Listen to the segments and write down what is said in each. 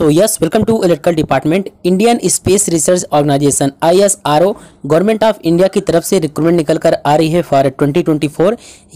to electrical department Indian space research organisation I S R O government of India की तरफ से recruitment निकल कर आ रही है फॉर 2024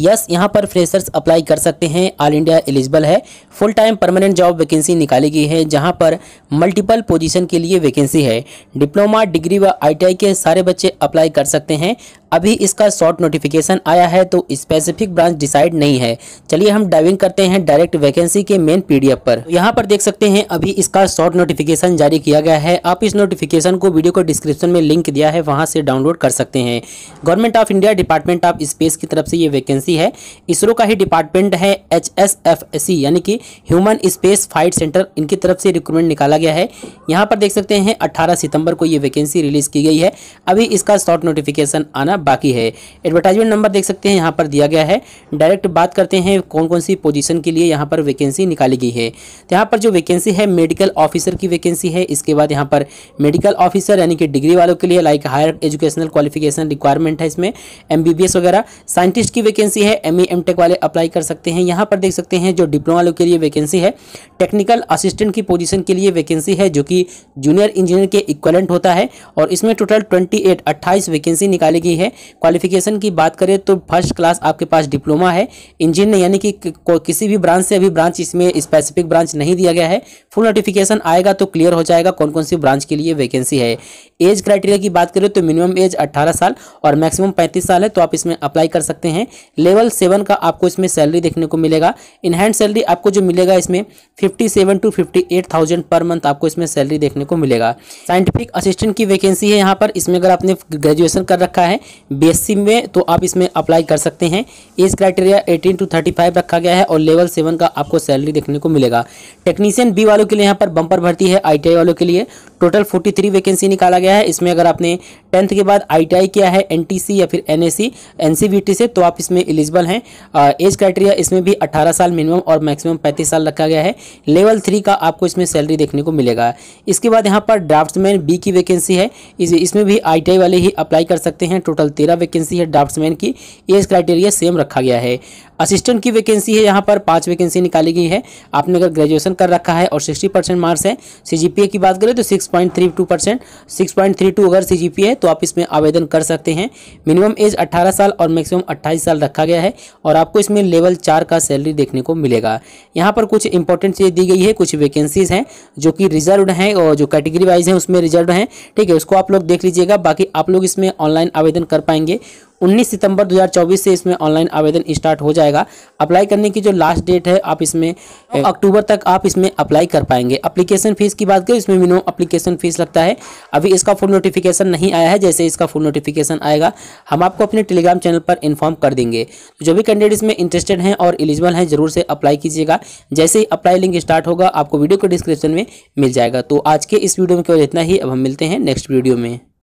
यस यहां पर फ्रेशर्स अप्लाई कर सकते हैं ऑल इंडिया एलिजिबल है full time permanent job vacancy निकाली गई है जहां पर मल्टीपल पोजीशन के लिए वैकेंसी है डिप्लोमा डिग्री व आईटीआई के सारे बच्चे अप्लाई कर सकते हैं अभी इसका शॉर्ट नोटिफिकेशन आया है तो स्पेसिफिक ब्रांच डिसाइड नहीं है चलिए हम डाइविंग करते हैं डायरेक्ट वैकेंसी के मेन पीडीएफ पर यहाँ पर देख सकते हैं अभी इसका शॉर्ट नोटिफिकेशन जारी किया गया है आप इस नोटिफिकेशन को वीडियो को डिस्क्रिप्शन में लिंक दिया है वहाँ से डाउनलोड कर सकते हैं government of India department of space की तरफ से ये वैकेंसी है इसरो का ही डिपार्टमेंट है एच यानी कि ह्यूमन स्पेस फाइट सेंटर इनकी तरफ से रिक्रूटमेंट निकाला गया है यहाँ पर देख सकते हैं अट्ठारह सितंबर को ये वैकेंसी रिलीज की गई है अभी इसका शॉर्ट नोटिफिकेशन आना बाकी है एडवर्टाइजमेंट नंबर देख सकते हैं यहाँ पर दिया गया है डायरेक्ट बात करते हैं कौन कौन सी पोजीशन के लिए यहाँ पर वैकेंसी निकाली गई है तो यहाँ पर जो वैकेंसी है मेडिकल ऑफिसर की वैकेंसी है इसके बाद यहाँ पर मेडिकल ऑफिसर यानी कि डिग्री वालों के लिए like higher educational qualification requirement है इसमें एम वगैरह साइंटिस्ट की वैकेंसी है एम ई e, वाले अप्लाई कर सकते हैं यहाँ पर देख सकते हैं जो डिप्लोमा वालों के लिए वैकेंसी है टेक्निकल असिस्टेंट की पोजिशन के लिए वैकेंसी है जो कि जूनियर इंजीनियर के इक्वलेंट होता है और इसमें टोटल एट 28 वैकेंसी निकाली गई है है क्वालिफिकेशन की बात करें तो फर्स्ट क्लास आपके पास डिप्लोमा है इंजीनियर यानी कि किसी भी ब्रांच से अभी ब्रांच इसमें स्पेसिफिक ब्रांच नहीं दिया गया है फुल नोटिफिकेशन आएगा तो क्लियर हो जाएगा कौन कौन सी ब्रांच के लिए वैकेंसी है एज क्राइटेरिया की बात करें तो मिनिमम एज अट्ठारह साल और मैक्सिमम पैंतीस साल है तो आप इसमें अप्लाई कर सकते हैं लेवल सेवन का आपको इसमें सैलरी देखने को मिलेगा इनहैंड सैलरी आपको जो मिलेगा इसमें fifty two fifty per month आपको इसमें सैलरी देखने को मिलेगा साइंटिफिक असिस्टेंट की वैकेंसी है यहाँ पर इसमें अगर आपने ग्रेजुएशन कर रखा है बी में तो आप इसमें अप्लाई कर सकते हैं एज क्राइटेरिया 18 टू 35 रखा गया है और लेवल सेवन का आपको सैलरी देखने को मिलेगा टेक्नीशियन बी वालों के लिए यहाँ पर बम्पर भर्ती है आई वालों के लिए टोटल 43 वैकेंसी निकाला गया है इसमें अगर आपने टेंथ के बाद आईटीआई किया है एनटीसी या फिर एनएसी एनसीबीटी से तो आप इसमें एलिजिबल हैं एज क्राइटेरिया इसमें भी 18 साल मिनिमम और मैक्सिमम 35 साल रखा गया है लेवल थ्री का आपको इसमें सैलरी देखने को मिलेगा इसके बाद यहाँ पर ड्राफ्ट्समैन बी की वैकेंसी है इस, इसमें भी आई वाले ही अप्लाई कर सकते हैं टोटल तेरह वैकेंसी है ड्राफ्ट्समैन की एज क्राइटेरिया सेम रखा गया है असिस्टेंट की वैकेंसी है यहाँ पर पाँच वैकेंसी निकाली गई है आपने अगर ग्रेजुएशन कर रखा है और सिक्सटी परसेंट मार्क्स है सी की बात करें तो सिक्स 6.32 परसेंट सिक्स अगर सीजीपी है तो आप इसमें आवेदन कर सकते हैं मिनिमम एज 18 साल और मैक्सिमम अट्ठाईस साल रखा गया है और आपको इसमें लेवल चार का सैलरी देखने को मिलेगा यहाँ पर कुछ इंपॉर्टेंट चीज दी गई है कुछ वैकेंसीज हैं जो कि रिजर्व हैं और जो कैटेगरी वाइज हैं उसमें रिजर्व हैं ठीक है उसको आप लोग देख लीजिएगा बाकी आप लोग इसमें ऑनलाइन आवेदन कर पाएंगे 19 सितंबर 2024 से इसमें ऑनलाइन आवेदन स्टार्ट हो जाएगा अप्लाई करने की जो लास्ट डेट है आप इसमें अक्टूबर तक आप इसमें अप्लाई कर पाएंगे अप्लीकेशन फीस की बात करें इसमें मिनिमम अप्लीकेशन फीस लगता है अभी इसका फुल नोटिफिकेशन नहीं आया है जैसे इसका फुल नोटिफिकेशन आएगा हम आपको अपने टेलीग्राम चैनल पर इन्फॉर्म कर देंगे तो जो भी कैंडिडेट इसमें इंटरेस्टेड हैं और एलिजिबल हैं जरूर से अप्लाई कीजिएगा जैसे ही अप्लाई लिंक स्टार्ट होगा आपको वीडियो के डिस्क्रिप्शन में मिल जाएगा तो आज के इस वीडियो में केवल इतना ही अब हम मिलते हैं नेक्स्ट वीडियो में